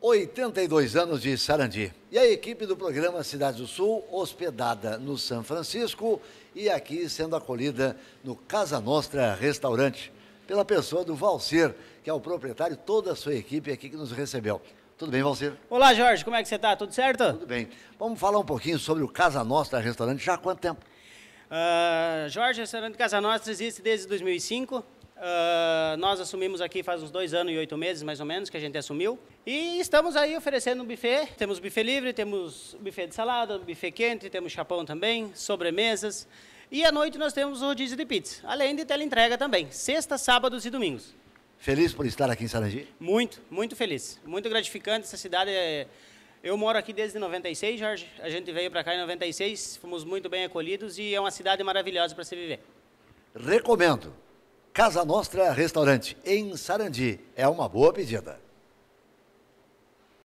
82 anos de Sarandi. E a equipe do programa Cidade do Sul, hospedada no São Francisco e aqui sendo acolhida no Casa Nostra Restaurante, pela pessoa do Valcer, que é o proprietário toda a sua equipe aqui que nos recebeu. Tudo bem, Valcer? Olá, Jorge, como é que você está? Tudo certo? Tudo bem. Vamos falar um pouquinho sobre o Casa Nostra Restaurante, já há quanto tempo? Uh, Jorge, restaurante Casa Nostra existe desde 2005. Uh, nós assumimos aqui faz uns dois anos e oito meses, mais ou menos, que a gente assumiu. E estamos aí oferecendo um buffet. Temos buffet livre, temos buffet de salada, buffet quente, temos chapão também, sobremesas. E à noite nós temos o rodízio de pizza, além de teleentrega também, sexta, sábados e domingos. Feliz por estar aqui em Sarandi? Muito, muito feliz. Muito gratificante essa cidade. É... Eu moro aqui desde 96, Jorge. A gente veio para cá em 96, fomos muito bem acolhidos e é uma cidade maravilhosa para se viver. Recomendo. Casa Nostra Restaurante, em Sarandi. É uma boa pedida.